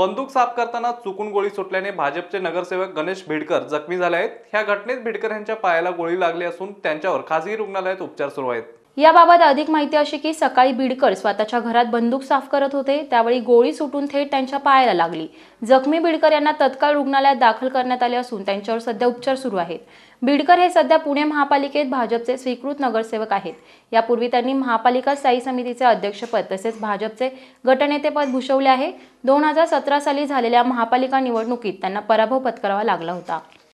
बंदूक साफ करताना चुकून गोळी सुटल्याने भाजपचे नगरसेवक गणेश भिडकर जखमी झाले आहेत ह्या घटनेत भिडकर यांच्या पायाला गोळी लागली असून त्यांच्यावर खासगी रुग्णालयात उपचार सुरू आहेत याबाबत अधिक माहिती अशी की सकाळी बीडकर स्वतःच्या घरात बंदूक साफ करत होते त्यावेळी गोळी सुटून थेट त्यांच्या पायाला लागली जखमी बिडकर यांना तत्काळ रुग्णालयात दाखल करण्यात आले असून त्यांच्यावर सध्या उपचार सुरू आहेत बिडकर हे सध्या पुणे महापालिकेत भाजपचे स्वीकृत नगरसेवक आहेत यापूर्वी त्यांनी महापालिका स्थायी समितीचे अध्यक्षपद तसेच भाजपचे गटनेतेपद भूषवले आहे दोन हजार सतरा साली झालेल्या महापालिका निवडणुकीत त्यांना पराभव पत्करावा लागला होता